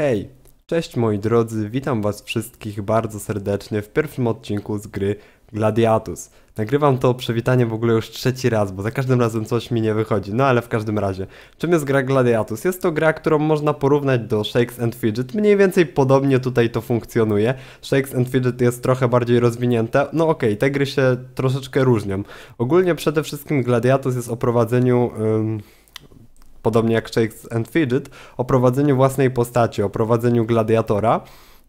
Hej, cześć moi drodzy, witam was wszystkich bardzo serdecznie w pierwszym odcinku z gry Gladiatus. Nagrywam to przywitanie w ogóle już trzeci raz, bo za każdym razem coś mi nie wychodzi, no ale w każdym razie. Czym jest gra Gladiatus? Jest to gra, którą można porównać do Shakes and Fidget, mniej więcej podobnie tutaj to funkcjonuje. Shakes and Fidget jest trochę bardziej rozwinięte, no okej, okay, te gry się troszeczkę różnią. Ogólnie przede wszystkim Gladiatus jest o prowadzeniu... Ym podobnie jak Shakes and Fidget, o prowadzeniu własnej postaci, o prowadzeniu gladiatora.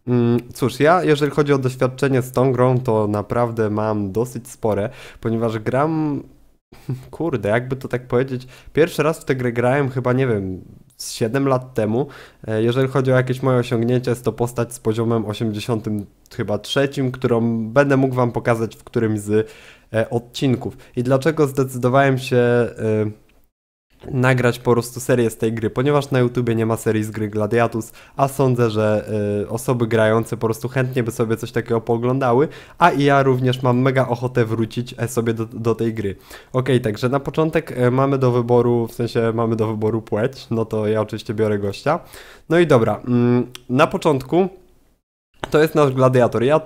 Mm, cóż, ja jeżeli chodzi o doświadczenie z tą grą, to naprawdę mam dosyć spore, ponieważ gram. Kurde, jakby to tak powiedzieć. Pierwszy raz w tę grę grałem chyba, nie wiem, z 7 lat temu. E, jeżeli chodzi o jakieś moje osiągnięcia, jest to postać z poziomem 83, chyba trzecim, którą będę mógł wam pokazać w którymś z e, odcinków. I dlaczego zdecydowałem się e, nagrać po prostu serię z tej gry, ponieważ na YouTubie nie ma serii z gry Gladiatus, a sądzę, że y, osoby grające po prostu chętnie by sobie coś takiego pooglądały, a i ja również mam mega ochotę wrócić e, sobie do, do tej gry. Ok, także na początek e, mamy do wyboru, w sensie mamy do wyboru płeć, no to ja oczywiście biorę gościa. No i dobra, mm, na początku to jest nasz gladiator. Ja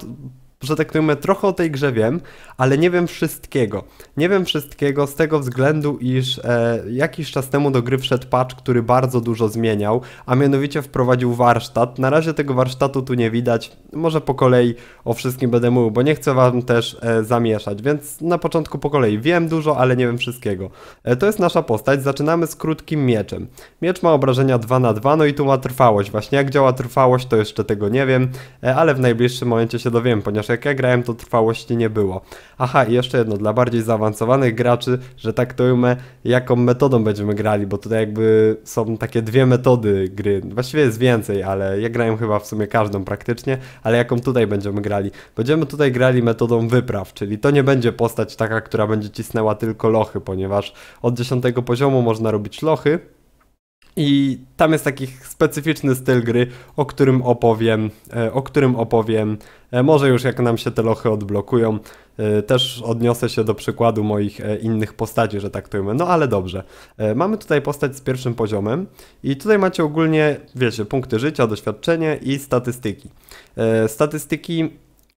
że tak powiem, trochę o tej grze wiem, ale nie wiem wszystkiego. Nie wiem wszystkiego z tego względu, iż e, jakiś czas temu do gry wszedł patch, który bardzo dużo zmieniał, a mianowicie wprowadził warsztat. Na razie tego warsztatu tu nie widać, może po kolei o wszystkim będę mówił, bo nie chcę wam też e, zamieszać, więc na początku po kolei. Wiem dużo, ale nie wiem wszystkiego. E, to jest nasza postać, zaczynamy z krótkim mieczem. Miecz ma obrażenia 2 na 2 no i tu ma trwałość. Właśnie jak działa trwałość, to jeszcze tego nie wiem, e, ale w najbliższym momencie się dowiem, ponieważ jak ja grałem, to trwałości nie było. Aha, i jeszcze jedno, dla bardziej zaawansowanych graczy, że tak traktujmy, jaką metodą będziemy grali, bo tutaj jakby są takie dwie metody gry. Właściwie jest więcej, ale ja grałem chyba w sumie każdą praktycznie, ale jaką tutaj będziemy grali? Będziemy tutaj grali metodą wypraw, czyli to nie będzie postać taka, która będzie cisnęła tylko lochy, ponieważ od 10 poziomu można robić lochy, i tam jest taki specyficzny styl gry, o którym opowiem, e, o którym opowiem. E, może już jak nam się te lochy odblokują, e, też odniosę się do przykładu moich innych postaci, że tak to ujmę. No ale dobrze. Mamy tutaj postać z pierwszym poziomem i tutaj macie ogólnie, wiecie, punkty życia, doświadczenie i statystyki. Statystyki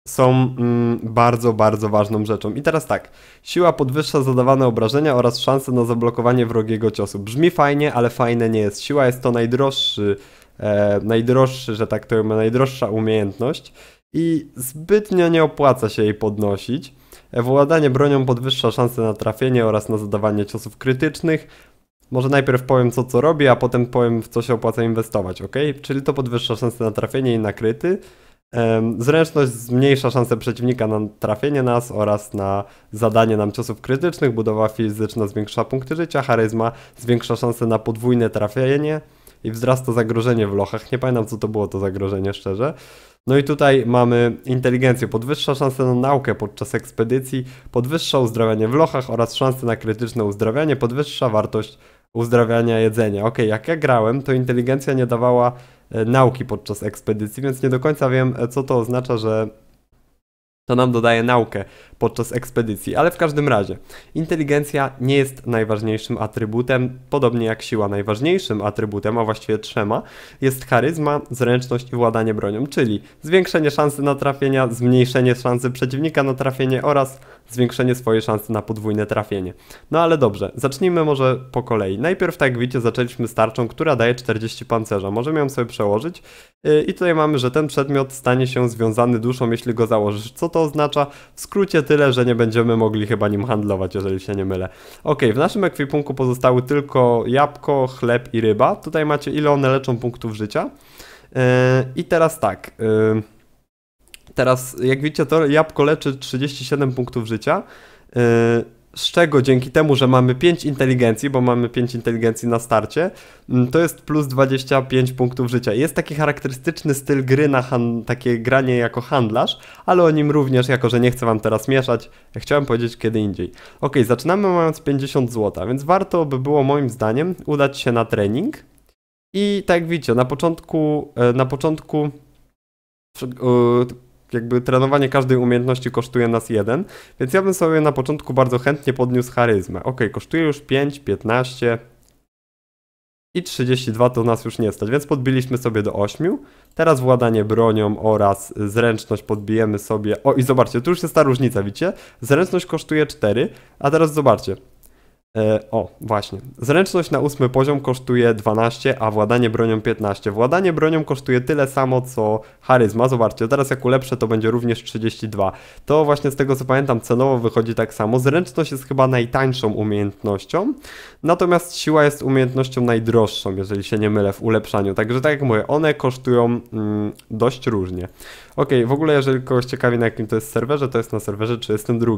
są mm, bardzo, bardzo ważną rzeczą. I teraz tak, siła podwyższa zadawane obrażenia oraz szanse na zablokowanie wrogiego ciosu. Brzmi fajnie, ale fajne nie jest. Siła jest to najdroższy, e, najdroższy, że tak to mówię, najdroższa umiejętność i zbytnio nie opłaca się jej podnosić. Władanie bronią podwyższa szanse na trafienie oraz na zadawanie ciosów krytycznych. Może najpierw powiem co co robi, a potem powiem w co się opłaca inwestować, ok? Czyli to podwyższa szanse na trafienie i na kryty. Zręczność zmniejsza szanse przeciwnika na trafienie nas oraz na zadanie nam ciosów krytycznych, budowa fizyczna zwiększa punkty życia, charyzma zwiększa szanse na podwójne trafienie i wzrasta zagrożenie w lochach. Nie pamiętam co to było to zagrożenie szczerze. No i tutaj mamy inteligencję, podwyższa szanse na naukę podczas ekspedycji, podwyższa uzdrawianie w lochach oraz szanse na krytyczne uzdrawianie, podwyższa wartość uzdrawiania jedzenia. Ok, jak ja grałem, to inteligencja nie dawała E, nauki podczas ekspedycji, więc nie do końca wiem, e, co to oznacza, że to nam dodaje naukę podczas ekspedycji, ale w każdym razie inteligencja nie jest najważniejszym atrybutem, podobnie jak siła najważniejszym atrybutem, a właściwie trzema, jest charyzma, zręczność i władanie bronią, czyli zwiększenie szansy na trafienia, zmniejszenie szansy przeciwnika na trafienie oraz zwiększenie swojej szansy na podwójne trafienie. No ale dobrze, zacznijmy może po kolei. Najpierw, tak jak widzicie, zaczęliśmy starczą, która daje 40 pancerza. Możemy ją sobie przełożyć y, i tutaj mamy, że ten przedmiot stanie się związany duszą, jeśli go założysz. Co to oznacza? W skrócie tyle, że nie będziemy mogli chyba nim handlować, jeżeli się nie mylę. Ok, w naszym ekwipunku pozostały tylko jabłko, chleb i ryba. Tutaj macie ile one leczą punktów życia. Yy, I teraz tak... Yy, teraz, jak widzicie, to jabłko leczy 37 punktów życia. Yy, z czego dzięki temu, że mamy 5 inteligencji, bo mamy 5 inteligencji na starcie, mm, to jest plus 25 punktów życia. Jest taki charakterystyczny styl gry na takie granie jako handlarz, ale o nim również, jako że nie chcę wam teraz mieszać, chciałem powiedzieć kiedy indziej. Ok, zaczynamy mając 50 zł, więc warto by było moim zdaniem udać się na trening. I tak jak widzicie, na początku, e, na początku e, jakby trenowanie każdej umiejętności kosztuje nas jeden, więc ja bym sobie na początku bardzo chętnie podniósł charyzmę. Ok, kosztuje już 5, 15 i 32 to nas już nie stać, więc podbiliśmy sobie do 8. Teraz władanie bronią oraz zręczność podbijemy sobie. O i zobaczcie, tu już jest ta różnica, widzicie? Zręczność kosztuje 4, a teraz zobaczcie. E, o, właśnie. Zręczność na ósmy poziom kosztuje 12, a władanie bronią 15. Władanie bronią kosztuje tyle samo, co charyzma. Zobaczcie, teraz jak ulepszę, to będzie również 32. To właśnie z tego, co pamiętam, cenowo wychodzi tak samo. Zręczność jest chyba najtańszą umiejętnością, natomiast siła jest umiejętnością najdroższą, jeżeli się nie mylę, w ulepszaniu. Także tak jak mówię, one kosztują mm, dość różnie. Ok, w ogóle jeżeli kogoś ciekawi, na jakim to jest serwerze, to jest na serwerze 32.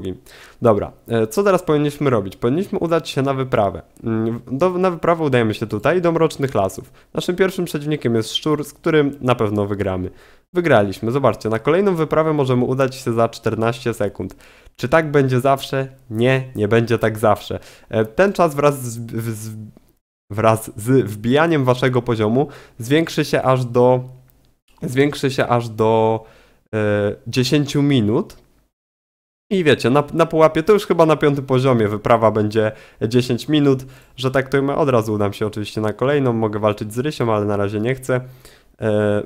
Dobra, e, co teraz powinniśmy robić? Powinniśmy udać udać się na wyprawę. Mm, do, na wyprawę udajemy się tutaj, do Mrocznych Lasów. Naszym pierwszym przeciwnikiem jest szczur, z którym na pewno wygramy. Wygraliśmy, zobaczcie, na kolejną wyprawę możemy udać się za 14 sekund. Czy tak będzie zawsze? Nie, nie będzie tak zawsze. E, ten czas wraz z, z wraz z wbijaniem waszego poziomu zwiększy się aż do zwiększy się aż do 10 e, minut i wiecie, na, na pułapie to już chyba na piątym poziomie wyprawa będzie 10 minut, że tak to od razu udam się oczywiście na kolejną, mogę walczyć z Rysią, ale na razie nie chcę. E,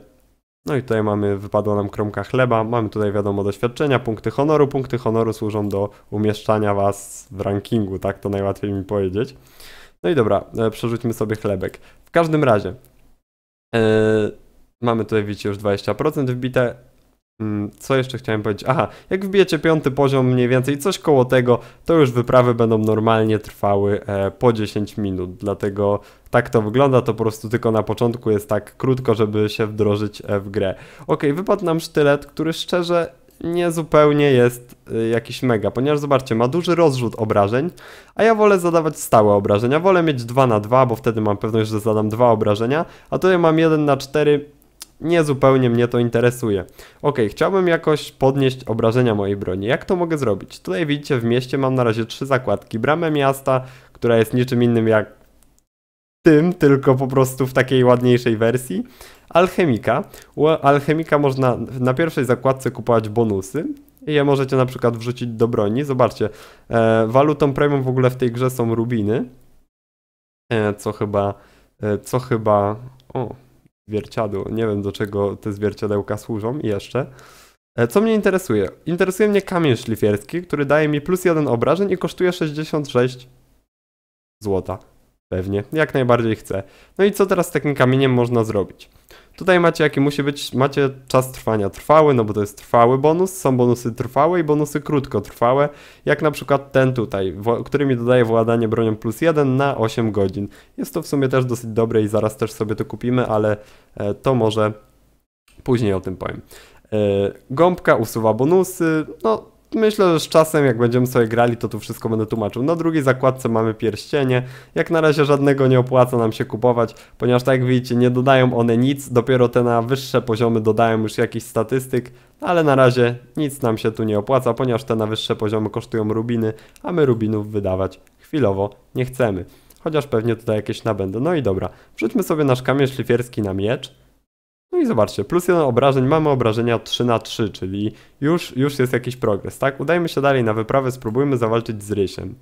no i tutaj mamy, wypadła nam kromka chleba, mamy tutaj wiadomo doświadczenia, punkty honoru. Punkty honoru służą do umieszczania Was w rankingu, tak to najłatwiej mi powiedzieć. No i dobra, e, przerzućmy sobie chlebek. W każdym razie, e, mamy tutaj widzicie już 20% wbite, Mm, co jeszcze chciałem powiedzieć? Aha, jak wbijecie piąty poziom mniej więcej, coś koło tego, to już wyprawy będą normalnie trwały e, po 10 minut, dlatego tak to wygląda, to po prostu tylko na początku jest tak krótko, żeby się wdrożyć e, w grę. Ok, wypadł nam sztylet, który szczerze nie zupełnie jest e, jakiś mega, ponieważ zobaczcie, ma duży rozrzut obrażeń, a ja wolę zadawać stałe obrażenia, wolę mieć 2 na 2, bo wtedy mam pewność, że zadam dwa obrażenia, a tutaj mam 1 na 4 nie zupełnie mnie to interesuje. Ok, chciałbym jakoś podnieść obrażenia mojej broni. Jak to mogę zrobić? Tutaj widzicie w mieście mam na razie trzy zakładki. Bramę miasta, która jest niczym innym jak tym, tylko po prostu w takiej ładniejszej wersji. Alchemika. U Alchemika można na pierwszej zakładce kupować bonusy. I je możecie na przykład wrzucić do broni. Zobaczcie, e, walutą premium w ogóle w tej grze są rubiny. E, co chyba... E, co chyba... O, zwierciadło. Nie wiem, do czego te zwierciadełka służą i jeszcze. E, co mnie interesuje? Interesuje mnie kamień szlifierski, który daje mi plus jeden obrażeń i kosztuje 66 złota. Pewnie, jak najbardziej chcę. No i co teraz z takim kamieniem można zrobić? Tutaj macie jaki musi być, macie czas trwania trwały, no bo to jest trwały bonus, są bonusy trwałe i bonusy krótkotrwałe, jak na przykład ten tutaj, który mi dodaje władanie bronią plus 1 na 8 godzin. Jest to w sumie też dosyć dobre i zaraz też sobie to kupimy, ale e, to może później o tym powiem. E, gąbka usuwa bonusy, no myślę, że z czasem, jak będziemy sobie grali, to tu wszystko będę tłumaczył. Na drugiej zakładce mamy pierścienie. Jak na razie żadnego nie opłaca nam się kupować, ponieważ tak jak widzicie, nie dodają one nic. Dopiero te na wyższe poziomy dodają już jakiś statystyk, ale na razie nic nam się tu nie opłaca, ponieważ te na wyższe poziomy kosztują rubiny, a my rubinów wydawać chwilowo nie chcemy. Chociaż pewnie tutaj jakieś nabędę. No i dobra, wrzućmy sobie nasz kamień szlifierski na miecz. No i zobaczcie, plus jeden obrażeń, mamy obrażenia 3 na 3, czyli już, już jest jakiś progres, tak? Udajmy się dalej na wyprawę, spróbujmy zawalczyć z Rysiem.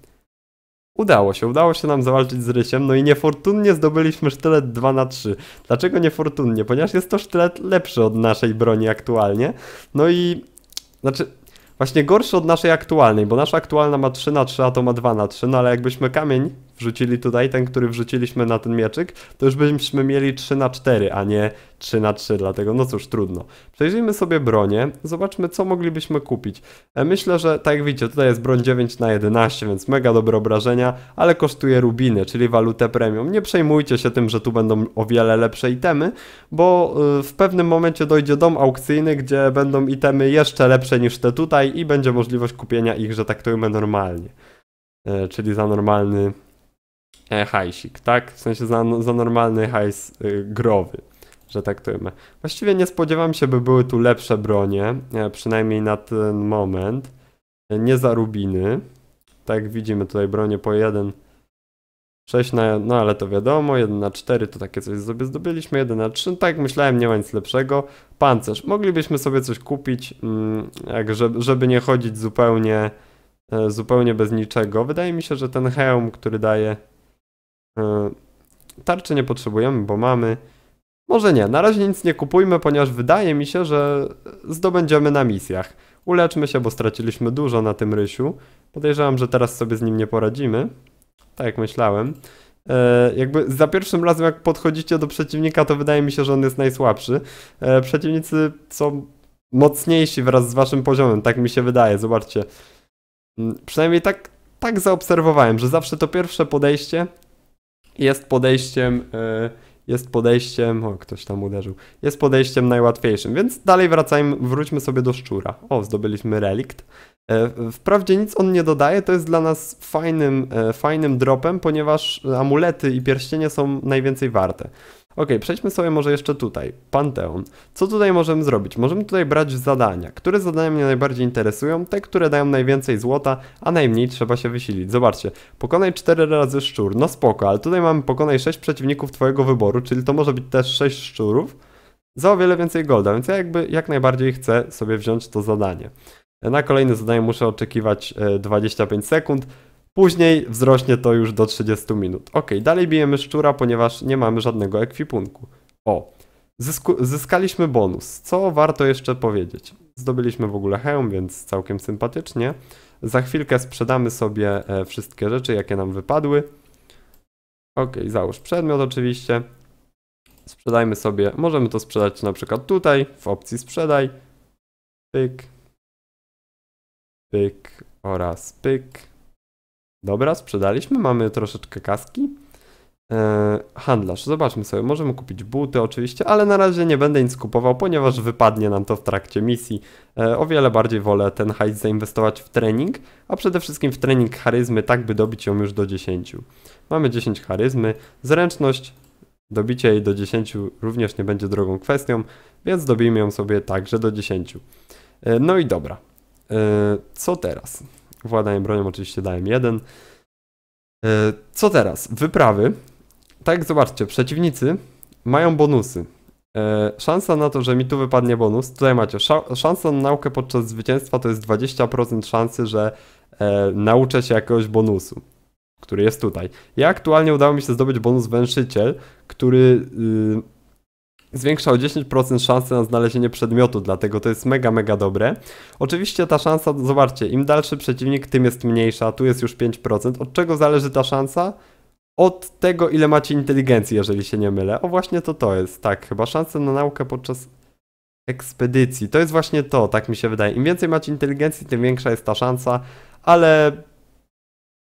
Udało się, udało się nam zawalczyć z Rysiem, no i niefortunnie zdobyliśmy sztylet 2 na 3. Dlaczego niefortunnie? Ponieważ jest to sztylet lepszy od naszej broni aktualnie, no i... Znaczy, właśnie gorszy od naszej aktualnej, bo nasza aktualna ma 3 na 3, a to ma 2 na 3, no ale jakbyśmy kamień wrzucili tutaj, ten, który wrzuciliśmy na ten mieczyk, to już byśmy mieli 3 na 4, a nie 3 na 3, dlatego no cóż, trudno. Przejrzyjmy sobie bronię, zobaczmy co moglibyśmy kupić. E, myślę, że tak jak widzicie, tutaj jest broń 9 na 11, więc mega dobre obrażenia, ale kosztuje rubiny, czyli walutę premium. Nie przejmujcie się tym, że tu będą o wiele lepsze itemy, bo y, w pewnym momencie dojdzie dom aukcyjny, gdzie będą itemy jeszcze lepsze niż te tutaj i będzie możliwość kupienia ich, że tak to normalnie. E, czyli za normalny E, hajsik, tak? W sensie za, za normalny hajs y, growy, że tak to ujmę. Właściwie nie spodziewam się, by były tu lepsze bronie, e, przynajmniej na ten moment. E, nie za rubiny. Tak widzimy tutaj bronie po 1 6 na, no ale to wiadomo, 1 na 4 to takie coś sobie zdobyliśmy, 1 na 3, no tak myślałem, nie ma nic lepszego. Pancerz, moglibyśmy sobie coś kupić, mm, jak żeby, żeby nie chodzić zupełnie, zupełnie bez niczego. Wydaje mi się, że ten hełm, który daje E, tarczy nie potrzebujemy, bo mamy. Może nie, na razie nic nie kupujmy, ponieważ wydaje mi się, że zdobędziemy na misjach. Uleczmy się, bo straciliśmy dużo na tym rysiu. Podejrzewam, że teraz sobie z nim nie poradzimy. Tak jak myślałem. E, jakby za pierwszym razem, jak podchodzicie do przeciwnika, to wydaje mi się, że on jest najsłabszy. E, przeciwnicy są mocniejsi wraz z waszym poziomem, tak mi się wydaje, zobaczcie. Mm, przynajmniej tak, tak zaobserwowałem, że zawsze to pierwsze podejście jest podejściem, e, jest podejściem, o ktoś tam uderzył, jest podejściem najłatwiejszym, więc dalej wracajmy, wróćmy sobie do szczura. O, zdobyliśmy relikt. E, wprawdzie nic on nie dodaje, to jest dla nas fajnym, e, fajnym dropem, ponieważ amulety i pierścienie są najwięcej warte. Ok, przejdźmy sobie może jeszcze tutaj. Panteon. Co tutaj możemy zrobić? Możemy tutaj brać zadania. Które zadania mnie najbardziej interesują? Te, które dają najwięcej złota, a najmniej trzeba się wysilić. Zobaczcie, pokonaj 4 razy szczur. No spoko, ale tutaj mamy pokonaj 6 przeciwników twojego wyboru, czyli to może być też 6 szczurów za o wiele więcej golda, więc ja jakby jak najbardziej chcę sobie wziąć to zadanie. Na kolejne zadanie muszę oczekiwać 25 e, sekund. Później wzrośnie to już do 30 minut. Ok, dalej bijemy szczura, ponieważ nie mamy żadnego ekwipunku. O, Zysku zyskaliśmy bonus. Co warto jeszcze powiedzieć? Zdobyliśmy w ogóle hełm, więc całkiem sympatycznie. Za chwilkę sprzedamy sobie e, wszystkie rzeczy, jakie nam wypadły. Ok, załóż przedmiot oczywiście. Sprzedajmy sobie, możemy to sprzedać na przykład tutaj, w opcji sprzedaj. Pyk. Pyk oraz pyk. Dobra, sprzedaliśmy, mamy troszeczkę kaski. E, handlarz, zobaczmy sobie, możemy kupić buty oczywiście, ale na razie nie będę nic kupował, ponieważ wypadnie nam to w trakcie misji. E, o wiele bardziej wolę ten hajs zainwestować w trening, a przede wszystkim w trening charyzmy, tak by dobić ją już do 10. Mamy 10 charyzmy, zręczność, dobicie jej do 10 również nie będzie drogą kwestią, więc dobijmy ją sobie także do 10. E, no i dobra, e, co teraz? Władaniem bronią oczywiście dałem jeden. E, co teraz? Wyprawy. Tak, zobaczcie, przeciwnicy mają bonusy. E, szansa na to, że mi tu wypadnie bonus, tutaj macie, szansa na naukę podczas zwycięstwa to jest 20% szansy, że e, nauczę się jakiegoś bonusu, który jest tutaj. Ja aktualnie udało mi się zdobyć bonus węszyciel, który y, zwiększa o 10% szansę na znalezienie przedmiotu, dlatego to jest mega, mega dobre. Oczywiście ta szansa, zobaczcie, im dalszy przeciwnik, tym jest mniejsza, tu jest już 5%. Od czego zależy ta szansa? Od tego, ile macie inteligencji, jeżeli się nie mylę. O, właśnie to to jest, tak, chyba szanse na naukę podczas ekspedycji. To jest właśnie to, tak mi się wydaje. Im więcej macie inteligencji, tym większa jest ta szansa, ale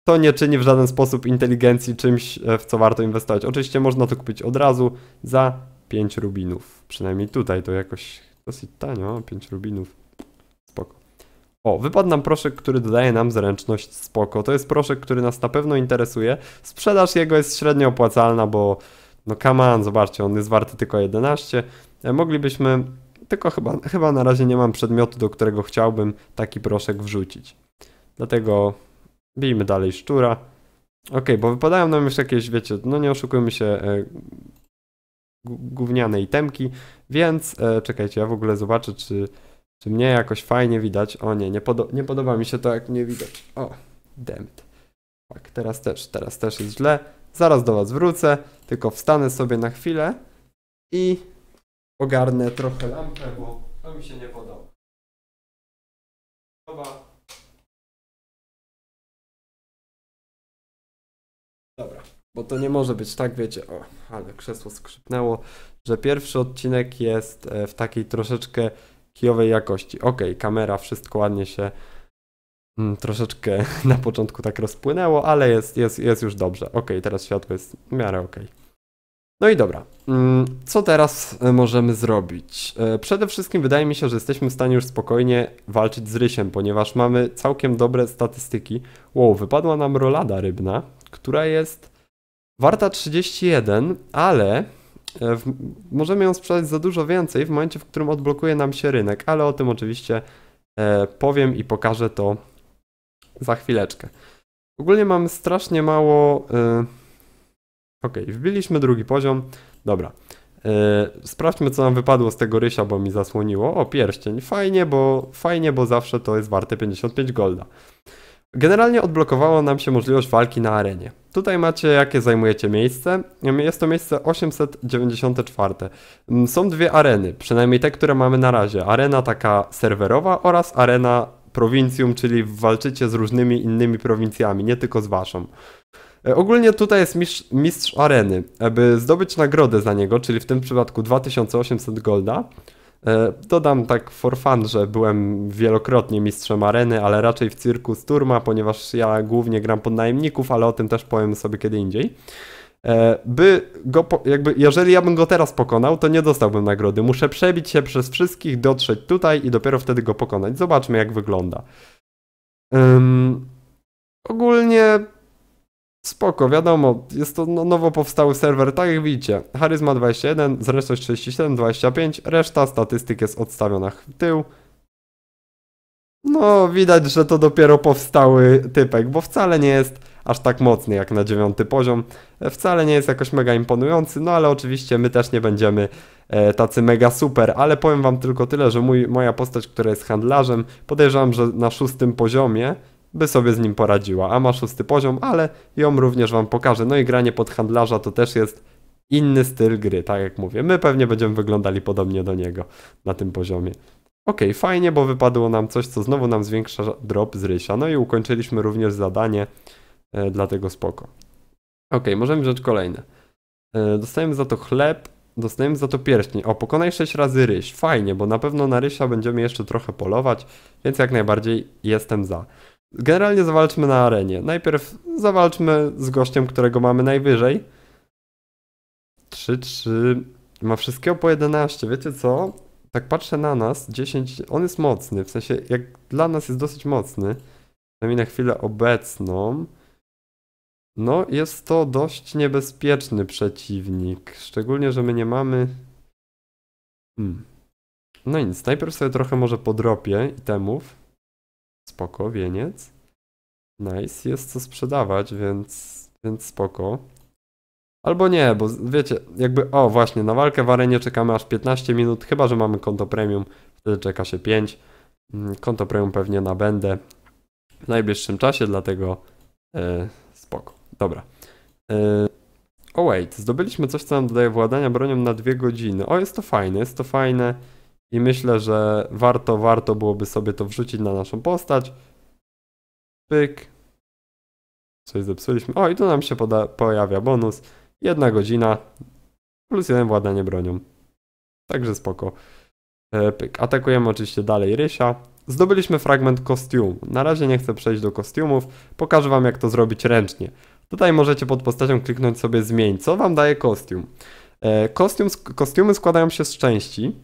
to nie czyni w żaden sposób inteligencji czymś, e, w co warto inwestować. Oczywiście można to kupić od razu za 5 rubinów. Przynajmniej tutaj to jakoś dosyć tanio, 5 rubinów. Spoko. O, wypadł nam proszek, który dodaje nam zręczność spoko. To jest proszek, który nas na pewno interesuje. Sprzedaż jego jest średnio opłacalna, bo no come on, zobaczcie, on jest warty tylko 11. E, moglibyśmy, tylko chyba, chyba na razie nie mam przedmiotu, do którego chciałbym taki proszek wrzucić. Dlatego bijmy dalej szczura. Ok, bo wypadają nam już jakieś, wiecie, no nie oszukujmy się, e, gównianej temki, więc e, czekajcie, ja w ogóle zobaczę, czy, czy mnie jakoś fajnie widać. O nie, nie, podo nie podoba mi się to, jak mnie widać. O, demet. Tak, teraz też, teraz też jest źle. Zaraz do was wrócę, tylko wstanę sobie na chwilę i ogarnę trochę lampę, bo to mi się nie podoba. Dobra. Dobra. Bo to nie może być tak, wiecie, o, ale krzesło skrzypnęło, że pierwszy odcinek jest e, w takiej troszeczkę kijowej jakości. Ok, kamera, wszystko ładnie się mm, troszeczkę na początku tak rozpłynęło, ale jest, jest, jest już dobrze. Ok, teraz światło jest w miarę ok. No i dobra, mm, co teraz e, możemy zrobić? E, przede wszystkim wydaje mi się, że jesteśmy w stanie już spokojnie walczyć z rysiem, ponieważ mamy całkiem dobre statystyki. Wow, wypadła nam rolada rybna, która jest Warta 31, ale e, w, możemy ją sprzedać za dużo więcej w momencie, w którym odblokuje nam się rynek, ale o tym oczywiście e, powiem i pokażę to za chwileczkę. Ogólnie mam strasznie mało... E, ok, wbiliśmy drugi poziom, dobra. E, sprawdźmy, co nam wypadło z tego rysia, bo mi zasłoniło. O, pierścień, fajnie, bo, fajnie, bo zawsze to jest warte 55 golda. Generalnie odblokowało nam się możliwość walki na arenie. Tutaj macie jakie zajmujecie miejsce. Jest to miejsce 894. Mm, są dwie areny, przynajmniej te, które mamy na razie. Arena taka serwerowa oraz arena prowincjum, czyli walczycie z różnymi innymi prowincjami, nie tylko z waszą. E, ogólnie tutaj jest mistrz, mistrz areny. Aby e, zdobyć nagrodę za niego, czyli w tym przypadku 2800 golda, E, dodam tak for fun, że byłem wielokrotnie mistrzem areny, ale raczej w cyrku z turma, ponieważ ja głównie gram pod najemników, ale o tym też powiem sobie kiedy indziej. E, by go, jakby, jeżeli ja bym go teraz pokonał, to nie dostałbym nagrody. Muszę przebić się przez wszystkich, dotrzeć tutaj i dopiero wtedy go pokonać. Zobaczmy, jak wygląda. Um, ogólnie Spoko, wiadomo, jest to no, nowo powstały serwer, tak jak widzicie. Charyzma 21, zręczność 37, 25, reszta statystyk jest odstawiona w tył. No, widać, że to dopiero powstały typek, bo wcale nie jest aż tak mocny jak na dziewiąty poziom. Wcale nie jest jakoś mega imponujący, no ale oczywiście my też nie będziemy e, tacy mega super, ale powiem wam tylko tyle, że mój, moja postać, która jest handlarzem, podejrzewam, że na szóstym poziomie by sobie z nim poradziła, a ma szósty poziom, ale ją również Wam pokażę. No i granie pod handlarza to też jest inny styl gry, tak jak mówię. My pewnie będziemy wyglądali podobnie do niego na tym poziomie. Ok, fajnie, bo wypadło nam coś, co znowu nam zwiększa drop z rysia. No i ukończyliśmy również zadanie, e, dlatego spoko. Ok, możemy wziąć kolejne. E, dostajemy za to chleb, dostajemy za to pierścień. O, pokonaj 6 razy ryś. Fajnie, bo na pewno na rysia będziemy jeszcze trochę polować, więc jak najbardziej jestem za. Generalnie zawalczmy na arenie. Najpierw zawalczmy z gościem, którego mamy najwyżej. 3-3. Ma wszystkiego po 11. Wiecie co? Tak patrzę na nas. 10. On jest mocny. W sensie, jak dla nas jest dosyć mocny. Przynajmniej na chwilę obecną. No, jest to dość niebezpieczny przeciwnik. Szczególnie, że my nie mamy... Hmm. No nic, najpierw sobie trochę może podropię itemów spoko, wieniec. Nice, jest co sprzedawać, więc, więc spoko. Albo nie, bo wiecie, jakby, o właśnie, na walkę w arenie czekamy aż 15 minut, chyba że mamy konto premium, wtedy czeka się 5. Mm, konto premium pewnie nabędę w najbliższym czasie, dlatego e, spoko. Dobra. Yy, o oh wait, zdobyliśmy coś, co nam dodaje władania bronią na dwie godziny. O, jest to fajne, jest to fajne. I myślę, że warto, warto byłoby sobie to wrzucić na naszą postać. Pyk. Coś zepsuliśmy. O, i tu nam się poda pojawia bonus. Jedna godzina plus jeden władanie bronią. Także spoko. E, pyk. Atakujemy oczywiście dalej Rysia. Zdobyliśmy fragment kostiumu. Na razie nie chcę przejść do kostiumów. Pokażę Wam jak to zrobić ręcznie. Tutaj możecie pod postacią kliknąć sobie zmień, co Wam daje kostium. E, kostium, kostiumy składają się z części.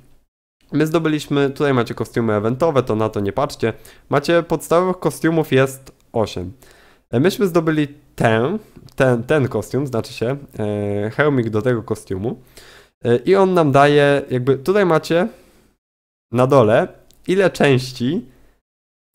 My zdobyliśmy, tutaj macie kostiumy eventowe, to na to nie patrzcie. Macie podstawowych kostiumów jest 8. E, myśmy zdobyli ten, ten, ten kostium, znaczy się e, hełmik do tego kostiumu. E, I on nam daje, jakby tutaj macie na dole ile części,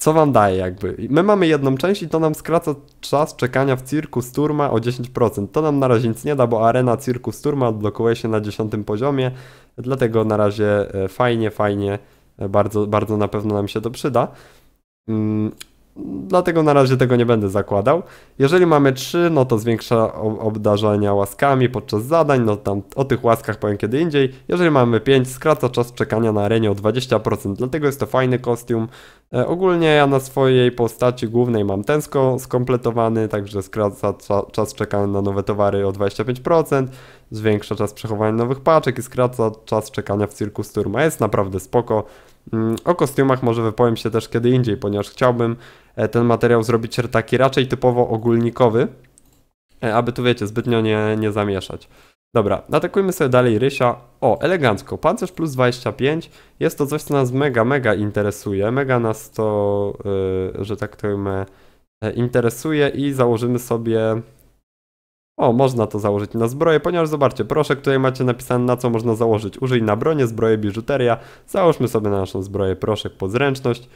co wam daje jakby. My mamy jedną część i to nam skraca czas czekania w Cirku Sturma o 10%. To nam na razie nic nie da, bo arena Cirku Sturma odblokuje się na 10 poziomie, Dlatego na razie e, fajnie, fajnie, e, bardzo, bardzo na pewno nam się to przyda. Mm, dlatego na razie tego nie będę zakładał. Jeżeli mamy 3, no to zwiększa obdarzenia łaskami podczas zadań, no tam o tych łaskach powiem kiedy indziej. Jeżeli mamy 5, skraca czas czekania na arenie o 20%, dlatego jest to fajny kostium, E, ogólnie ja na swojej postaci głównej mam ten skompletowany, także skraca czas czekania na nowe towary o 25%, zwiększa czas przechowania nowych paczek i skraca czas czekania w cyrku Sturma. Jest naprawdę spoko. Mm, o kostiumach może wypowiem się też kiedy indziej, ponieważ chciałbym e, ten materiał zrobić taki raczej typowo ogólnikowy, e, aby tu wiecie, zbytnio nie, nie zamieszać. Dobra, atakujmy sobie dalej Rysia. O, elegancko, pancerz plus 25. Jest to coś, co nas mega, mega interesuje. Mega nas to, yy, że tak to yy, interesuje i założymy sobie... O, można to założyć na zbroję, ponieważ zobaczcie, proszę, tutaj macie napisane na co można założyć. Użyj na bronię, zbroję, biżuteria. Załóżmy sobie na naszą zbroję proszę, pod zręczność.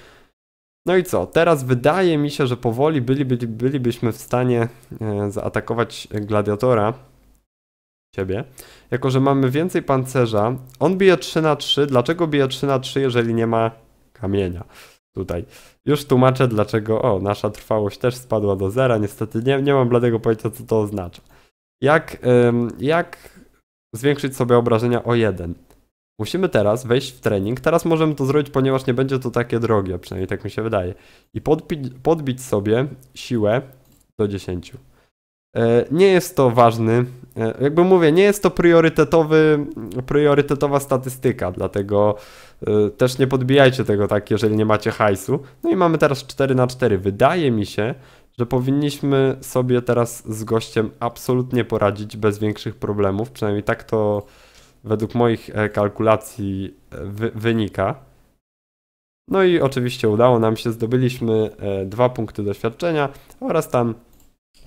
No i co? Teraz wydaje mi się, że powoli byli, byli, bylibyśmy w stanie e, zaatakować gladiatora siebie. Jako, że mamy więcej pancerza, on bije 3 na 3. Dlaczego bije 3 na 3, jeżeli nie ma kamienia? Tutaj. Już tłumaczę dlaczego. O, nasza trwałość też spadła do zera. Niestety nie, nie mam bladego pojęcia, co to oznacza. Jak, ym, jak zwiększyć sobie obrażenia o 1? Musimy teraz wejść w trening. Teraz możemy to zrobić, ponieważ nie będzie to takie drogie, przynajmniej tak mi się wydaje. I podbić, podbić sobie siłę do 10. E, nie jest to ważny, e, jakby mówię, nie jest to priorytetowy, priorytetowa statystyka, dlatego e, też nie podbijajcie tego tak, jeżeli nie macie hajsu. No i mamy teraz 4 na 4 Wydaje mi się, że powinniśmy sobie teraz z gościem absolutnie poradzić bez większych problemów, przynajmniej tak to według moich kalkulacji wy wynika. No i oczywiście udało nam się, zdobyliśmy dwa punkty doświadczenia oraz tam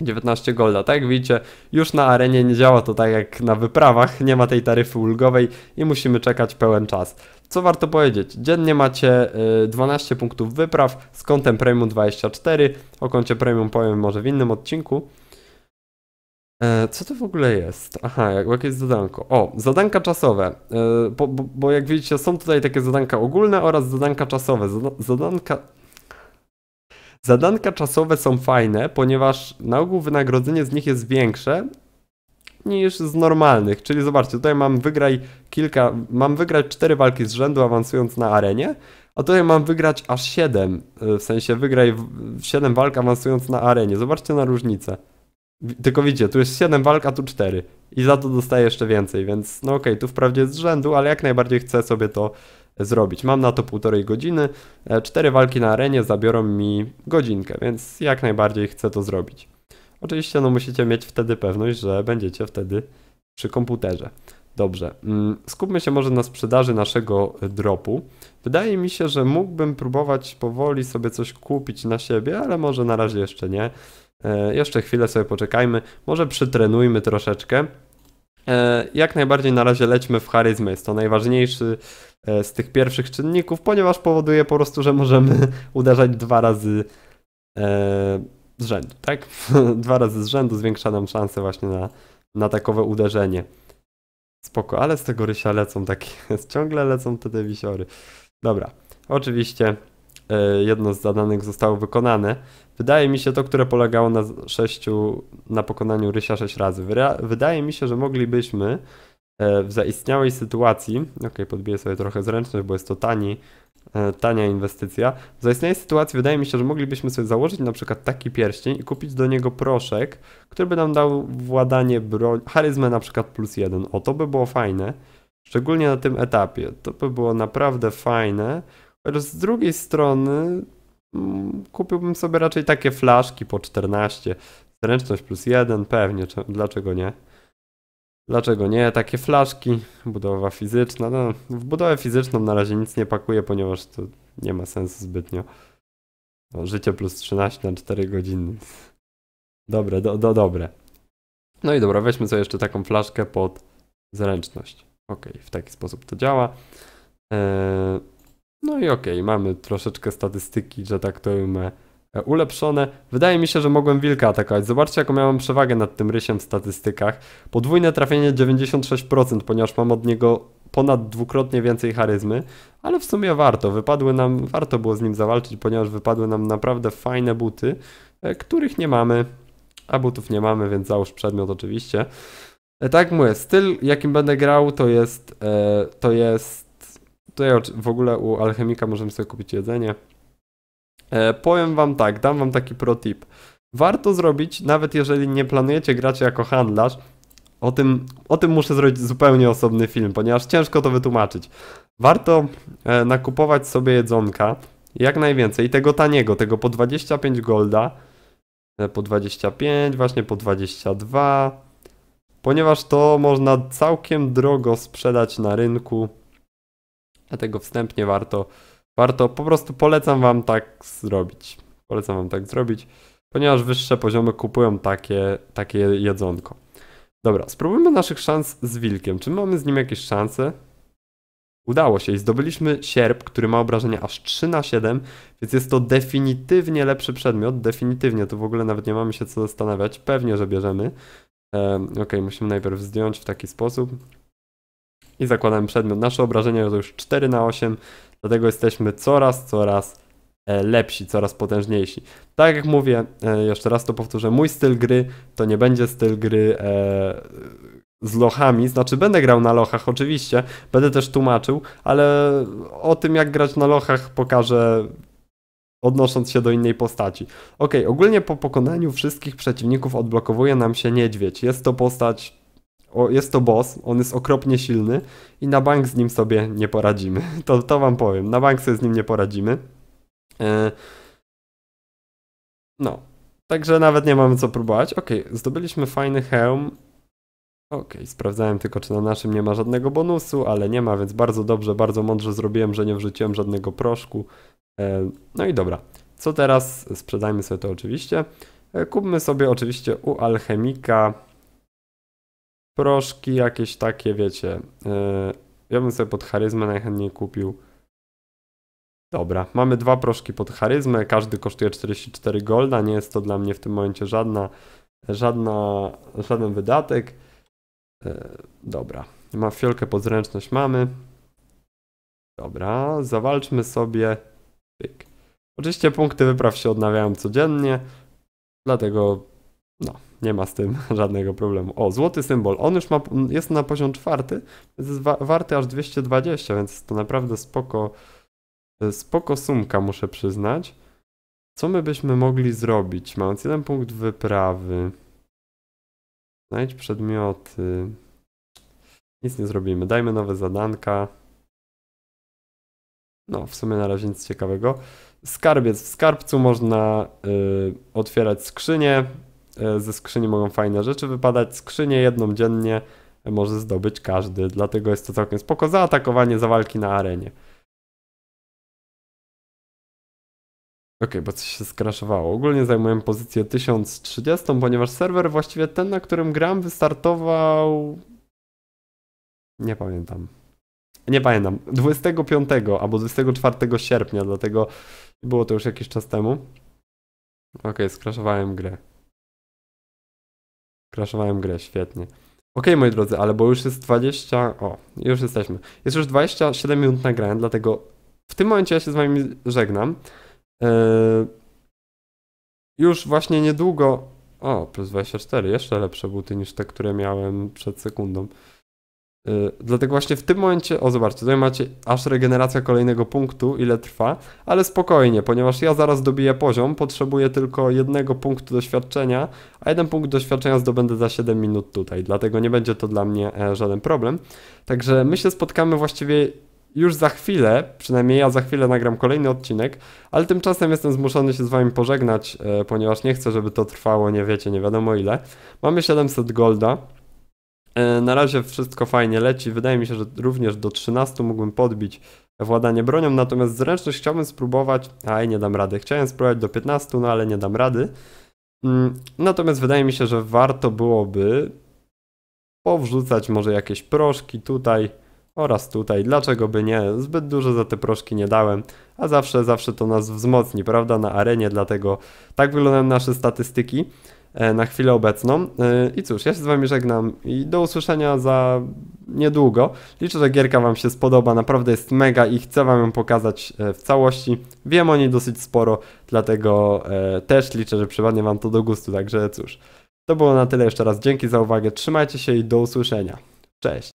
19 golda, tak jak widzicie, już na arenie nie działa to tak jak na wyprawach, nie ma tej taryfy ulgowej i musimy czekać pełen czas. Co warto powiedzieć, dziennie macie 12 y, punktów wypraw z kątem premium 24, o kącie premium powiem może w innym odcinku. E, co to w ogóle jest? Aha, jakie jest zadanko. O, zadanka czasowe, e, bo, bo, bo jak widzicie są tutaj takie zadanka ogólne oraz zadanka czasowe. Zadanka Zadanka czasowe są fajne, ponieważ na ogół wynagrodzenie z nich jest większe niż z normalnych. Czyli zobaczcie, tutaj mam wygrać kilka, mam wygrać 4 walki z rzędu awansując na arenie, a tutaj mam wygrać aż 7, e, w sensie wygraj 7 walk awansując na arenie. Zobaczcie na różnicę. Tylko widzicie, tu jest 7 walk, a tu 4. I za to dostaję jeszcze więcej, więc no okej, okay, tu wprawdzie jest z rzędu, ale jak najbardziej chcę sobie to zrobić. Mam na to półtorej godziny, e, cztery walki na arenie zabiorą mi godzinkę, więc jak najbardziej chcę to zrobić. Oczywiście no musicie mieć wtedy pewność, że będziecie wtedy przy komputerze. Dobrze, mm, skupmy się może na sprzedaży naszego e, dropu. Wydaje mi się, że mógłbym próbować powoli sobie coś kupić na siebie, ale może na razie jeszcze nie. E, jeszcze chwilę sobie poczekajmy, może przytrenujmy troszeczkę. Jak najbardziej na razie lećmy w charyzmę, jest to najważniejszy E, z tych pierwszych czynników, ponieważ powoduje po prostu, że możemy uderzać dwa razy e, z rzędu, tak? dwa razy z rzędu zwiększa nam szansę właśnie na, na takowe uderzenie. Spoko, ale z tego rysia lecą takie, ciągle lecą te, te Dobra, oczywiście e, jedno z zadanych zostało wykonane. Wydaje mi się to, które polegało na sześciu, na pokonaniu rysia sześć razy. Wydaje mi się, że moglibyśmy E, w zaistniałej sytuacji, ok, podbiję sobie trochę zręczność, bo jest to tani, e, tania inwestycja. W zaistniałej sytuacji wydaje mi się, że moglibyśmy sobie założyć na przykład taki pierścień i kupić do niego proszek, który by nam dał władanie broni, charyzmę na przykład plus jeden. O, to by było fajne, szczególnie na tym etapie. To by było naprawdę fajne, chociaż z drugiej strony mm, kupiłbym sobie raczej takie flaszki po 14. Zręczność plus jeden, pewnie, dlaczego nie? Dlaczego nie? Takie flaszki, budowa fizyczna. No, w budowę fizyczną na razie nic nie pakuję, ponieważ to nie ma sensu zbytnio. No, życie plus 13 na 4 godziny. Dobre, do, do, dobre. No i dobra, weźmy sobie jeszcze taką flaszkę pod zręczność. Ok, w taki sposób to działa. Eee, no i ok, mamy troszeczkę statystyki, że tak to ujmę ulepszone. Wydaje mi się, że mogłem wilka atakować. Zobaczcie, jaką miałem przewagę nad tym rysiem w statystykach. Podwójne trafienie 96%, ponieważ mam od niego ponad dwukrotnie więcej charyzmy, ale w sumie warto. Wypadły nam, warto było z nim zawalczyć, ponieważ wypadły nam naprawdę fajne buty, e, których nie mamy, a butów nie mamy, więc załóż przedmiot oczywiście. E, tak mówię, styl jakim będę grał to jest, e, to jest, tutaj w ogóle u alchemika możemy sobie kupić jedzenie, E, powiem wam tak, dam wam taki pro tip. Warto zrobić, nawet jeżeli nie planujecie grać jako handlarz, o tym, o tym muszę zrobić zupełnie osobny film, ponieważ ciężko to wytłumaczyć. Warto e, nakupować sobie jedzonka, jak najwięcej, tego taniego, tego po 25 golda, e, po 25, właśnie po 22, ponieważ to można całkiem drogo sprzedać na rynku, dlatego wstępnie warto Warto, po prostu polecam wam tak zrobić. Polecam wam tak zrobić, ponieważ wyższe poziomy kupują takie, takie jedzonko. Dobra, spróbujmy naszych szans z wilkiem. Czy mamy z nim jakieś szanse? Udało się i zdobyliśmy sierp, który ma obrażenie aż 3 na 7, więc jest to definitywnie lepszy przedmiot, definitywnie, tu w ogóle nawet nie mamy się co zastanawiać, pewnie, że bierzemy. ok, musimy najpierw zdjąć w taki sposób i zakładamy przedmiot. Nasze obrażenia to już 4 na 8, dlatego jesteśmy coraz, coraz e, lepsi, coraz potężniejsi. Tak jak mówię, e, jeszcze raz to powtórzę, mój styl gry to nie będzie styl gry e, z lochami, znaczy będę grał na lochach oczywiście, będę też tłumaczył, ale o tym jak grać na lochach pokażę odnosząc się do innej postaci. Ok, ogólnie po pokonaniu wszystkich przeciwników odblokowuje nam się niedźwiedź. Jest to postać o, jest to boss, on jest okropnie silny i na bank z nim sobie nie poradzimy. To, to wam powiem, na bank sobie z nim nie poradzimy. E, no, także nawet nie mamy co próbować. Ok, zdobyliśmy fajny hełm. Ok, sprawdzałem tylko, czy na naszym nie ma żadnego bonusu, ale nie ma, więc bardzo dobrze, bardzo mądrze zrobiłem, że nie wrzuciłem żadnego proszku. E, no i dobra, co teraz? Sprzedajmy sobie to oczywiście. E, kupmy sobie oczywiście u alchemika proszki jakieś takie, wiecie. E, ja bym sobie pod charyzmę najchętniej kupił. Dobra, mamy dwa proszki pod charyzmę, każdy kosztuje 44 golda, nie jest to dla mnie w tym momencie żadna, żadna, żaden wydatek. E, dobra, ma fiolkę podręczność mamy. Dobra, zawalczmy sobie. Pyk. Oczywiście punkty wypraw się odnawiają codziennie, dlatego no, nie ma z tym żadnego problemu. O, złoty symbol, on już ma, jest na poziom czwarty, jest wa warty aż 220, więc to naprawdę spoko, spoko sumka muszę przyznać. Co my byśmy mogli zrobić, mając jeden punkt wyprawy? Znajdź przedmioty. Nic nie zrobimy, dajmy nowe zadanka. No, w sumie na razie nic ciekawego. Skarbiec. W skarbcu można y, otwierać skrzynie, E, ze skrzyni mogą fajne rzeczy wypadać. Skrzynię jedną dziennie może zdobyć każdy, dlatego jest to całkiem spoko zaatakowanie za walki na arenie. Ok, bo coś się skraszowało. Ogólnie zajmuję pozycję 1030, ponieważ serwer właściwie ten, na którym gram, wystartował... Nie pamiętam. Nie pamiętam. 25 albo 24 sierpnia, dlatego było to już jakiś czas temu. Ok, skraszowałem grę. Kraszowałem grę, świetnie. Ok, moi drodzy, ale bo już jest 20... O, już jesteśmy. Jest już 27 minut nagrania, dlatego w tym momencie ja się z wami żegnam. Yy, już właśnie niedługo... O, plus 24, jeszcze lepsze buty niż te, które miałem przed sekundą. Y, dlatego właśnie w tym momencie, o zobaczcie, tutaj macie aż regeneracja kolejnego punktu, ile trwa, ale spokojnie, ponieważ ja zaraz dobiję poziom, potrzebuję tylko jednego punktu doświadczenia, a jeden punkt doświadczenia zdobędę za 7 minut tutaj, dlatego nie będzie to dla mnie e, żaden problem. Także my się spotkamy właściwie już za chwilę, przynajmniej ja za chwilę nagram kolejny odcinek, ale tymczasem jestem zmuszony się z wami pożegnać, e, ponieważ nie chcę, żeby to trwało, nie wiecie, nie wiadomo ile. Mamy 700 golda. E, na razie wszystko fajnie leci. Wydaje mi się, że również do 13 mógłbym podbić władanie bronią, natomiast zręczność chciałbym spróbować. Aj, nie dam rady. Chciałem spróbować do 15, no ale nie dam rady. Mm, natomiast wydaje mi się, że warto byłoby powrzucać może jakieś proszki tutaj oraz tutaj. Dlaczego by nie? Zbyt dużo za te proszki nie dałem, a zawsze, zawsze to nas wzmocni, prawda, na arenie, dlatego tak wyglądają nasze statystyki. E, na chwilę obecną. E, I cóż, ja się z Wami żegnam i do usłyszenia za niedługo. Liczę, że gierka Wam się spodoba, naprawdę jest mega i chcę Wam ją pokazać e, w całości. Wiem o niej dosyć sporo, dlatego też liczę, że przypadnie Wam to do gustu, także cóż. To było na tyle jeszcze raz. Dzięki za uwagę, trzymajcie się i do usłyszenia. Cześć!